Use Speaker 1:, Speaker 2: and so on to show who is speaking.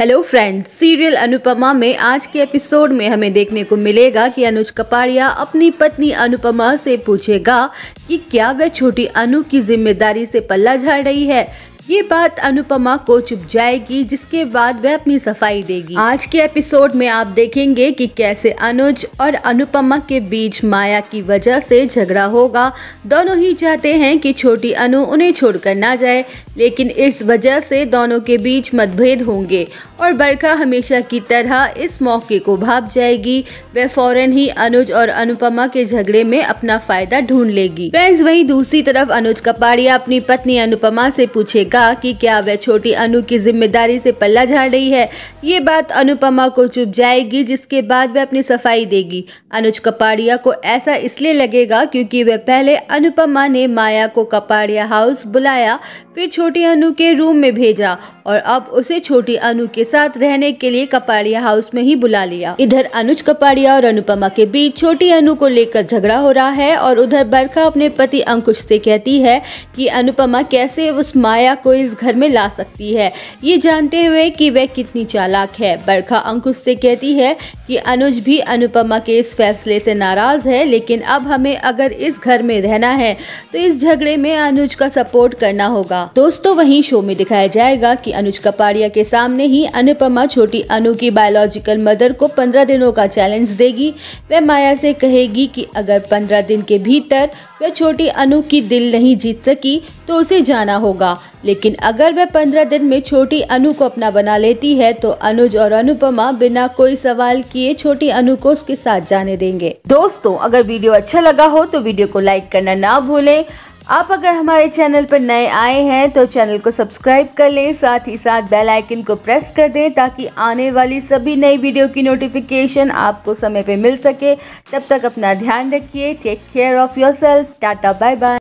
Speaker 1: hello friends serial Anupama में आज के एपिसोड में हमें देखने को मिलेगा कि अनुज कपाड़िया अपनी पत्नी अनुपमा से पूछेगा कि क्या वह छोटी अनु की जिम्मेदारी से पल्ला झाड़ रही है ये बात अनुपमा को चुप जाएगी जिसके बाद वह अपनी सफाई देगी आज के एपिसोड में आप देखेंगे कि कैसे अनुज और अनुपमा के बीच माया की वजह से झगड़ा होगा दोनों ही चाहते हैं कि छोटी अनु उन्हें छोड़कर ना जाए लेकिन इस वजह से दोनों के बीच मतभेद होंगे और बरखा हमेशा की तरह इस मौके को भाप जाएगी वह फौरन ही अनुज और अनुपमा के झगड़े में अपना फायदा ढूंढ लेगी फ्रेंड्स वहीं दूसरी तरफ अनुज कपाड़िया अपनी पत्नी अनुपमा से पूछेगा कि क्या वह छोटी अनु की जिम्मेदारी से पल्ला झाड़ रही है ये बात अनुपमा को चुप जाएगी जिसके बाद वह अपनी सफाई देगी अनुज कपाड़िया को ऐसा इसलिए लगेगा क्योंकि वह पहले अनुपमा ने माया को कपाड़िया हाउस बुलाया फिर छोटी अनु के रूम में भेजा और अब उसे छोटी अनु के साथ रहने के लिए कपाड़िया हाउस में ही बुला लिया इधर अनुज कपाड़िया और अनुपमा के बीच छोटी अनु को लेकर झगड़ा हो रहा है और उधर बरखा अपने पति अंकुश से कहती है कि अनुपमा कैसे उस माया को इस घर में ला सकती है ये जानते हुए कि वह कितनी चालाक है बरखा अंकुश से कहती है कि अनुज भी अनुपमा के इस फैसले से नाराज़ है लेकिन अब हमें अगर इस घर में रहना है तो इस झगड़े में अनुज का सपोर्ट करना होगा तो दोस्तों वहीं शो में दिखाया जाएगा कि अनुज कपाड़िया के सामने ही अनुपमा छोटी अनु की बायोलॉजिकल मदर को पंद्रह दिनों का चैलेंज देगी वह माया से कहेगी कि अगर पंद्रह दिन के भीतर वह छोटी अनु की दिल नहीं जीत सकी तो उसे जाना होगा लेकिन अगर वह पंद्रह दिन में छोटी अनु को अपना बना लेती है तो अनुज और अनुपमा बिना कोई सवाल किए छोटी अनु को उसके साथ जाने देंगे दोस्तों अगर वीडियो अच्छा लगा हो तो वीडियो को लाइक करना ना भूलें आप अगर हमारे चैनल पर नए आए हैं तो चैनल को सब्सक्राइब कर लें साथ ही साथ बेल आइकन को प्रेस कर दें ताकि आने वाली सभी नई वीडियो की नोटिफिकेशन आपको समय पर मिल सके तब तक अपना ध्यान रखिए take care of yourself टाटा बाय बाय